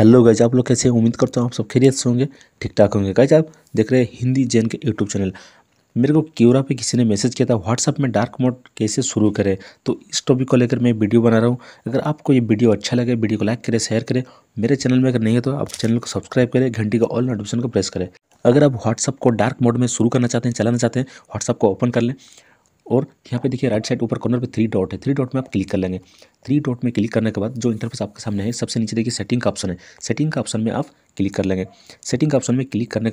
hello guys आप लोग कैसे उम्मीद करता हूँ आप सब खैरियत से होंगे ठीक ठाक होंगे गाइज आप देख रहे हैं हिंदी जैन के यूट्यूब चैनल मेरे को क्यूरा पे किसी ने मैसेज किया था व्हाट्सअप में डार्क मोड कैसे शुरू करें तो इस टॉपिक को लेकर मैं वीडियो बना रहा हूँ अगर आपको ये वीडियो अच्छा लगे वीडियो को लाइक करें शेयर करें मेरे चैनल में अगर नहीं है तो आप चैनल को सब्सक्राइब करें घंटी का ऑल नोटिफिकेशन को प्रेस करें अगर आप व्हाट्सअप को डार्क मोड में शुरू करना चाहते हैं चलाना चाहते हैं व्हाट्सअप को ओपन कर लें और यहाँ पे देखिए राइट साइड ऊपर कॉर्नर पे थ्री डॉट है थ्री डॉट में आप क्लिक कर लेंगे थ्री डॉट में क्लिक करने के बाद जो इंटरफेस आपके सामने है सबसे नीचे देखिए सेटिंग का ऑप्शन है सेटिंग का ऑप्शन में आप क्लिक कर लेंगे सेटिंग का ऑप्शन में क्लिक करने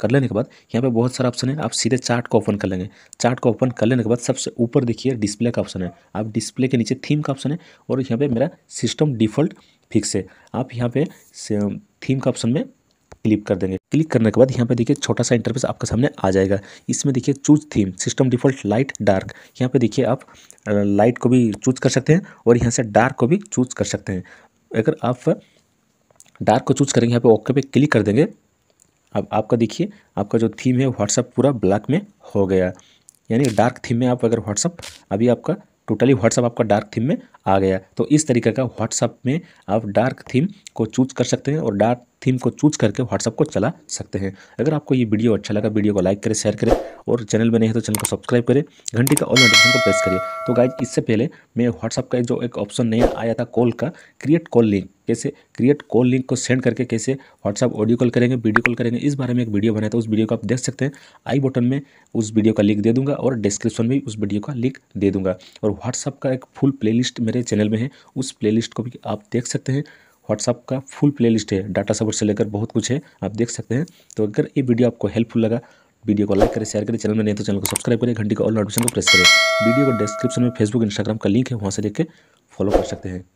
कर लेने के बाद यहाँ पे बहुत सारा ऑप्शन है आप सीधे चार्ट को ओपन कर लेंगे चार्ट को ओपन कर लेने के बाद सबसे ऊपर देखिए डिस्प्ले का ऑप्शन है आप डिस्प्ले के नीचे थीम का ऑप्शन है और यहाँ पे मेरा सिस्टम डिफ़ॉल्ट फिक्स है आप यहाँ पे थीम का ऑप्शन में क्लिक कर देंगे क्लिक करने के बाद यहाँ पे देखिए छोटा सा इंटरफेस आपके सामने आ जाएगा इसमें देखिए choose theme system default light dark यहाँ पे देखिए आप लाइट को भी चूज कर सकते हैं और यहाँ से डार्क को भी चूज कर सकते हैं अगर आप डार्क को चूज करेंगे यहाँ पे ओके पे क्लिक कर देंगे अब आपका देखिए आपका जो थीम है व्हाट्सअप पूरा ब्लैक में हो गया यानी डार्क थीम में आप अगर व्हाट्सअप अभी आपका टोटली व्हाट्सअप आपका डार्क थीम में आ गया तो इस तरीके का व्हाट्सअप में आप डार्क थीम को चूज कर सकते हैं और डार्क थीम को चूज करके व्हाट्सअप को चला सकते हैं अगर आपको ये वीडियो अच्छा लगा वीडियो को लाइक करें शेयर करें और चैनल में नहीं है तो चैनल को सब्सक्राइब करें घंटी का ऑल नोटिफिकेशन को प्रेस करिए तो गाइज इससे पहले मैं व्हाट्सअप का जो एक ऑप्शन नया आया था कॉल का क्रिएट कॉल लिंक कैसे क्रिएट कॉल लिंक को सेंड करके कैसे व्हाट्सअप ऑडियो कॉल करेंगे वीडियो कॉल करेंगे इस बारे में एक वीडियो बनाया था उस वीडियो को आप देख सकते हैं आई बटन में उस वीडियो का लिंक दे दूंगा और डिस्क्रिप्शन में भी उस वीडियो का लिंक दे दूंगा और व्हाट्सअप का एक फुल प्लेलिस्ट मेरे चैनल में है उस प्लेलिस्ट को भी आप देख सकते हैं व्हाट्सअप का फुल प्लेलिस्ट है डाटा सपोर्ट से लेकर बहुत कुछ है आप देख सकते हैं तो अगर ये वीडियो आपको हेल्पफुल लगा वीडियो को लाइक करें शेयर करें चैनल में नहीं तो चैनल को सब्सक्राइब करें घंटी का ऑल नोटिफिकेशन को प्रेस करें वीडियो को डिस्क्रिप्शन में फेसबुक इंस्टाग्राम का लिंक है वहाँ से देख के फॉलो कर सकते हैं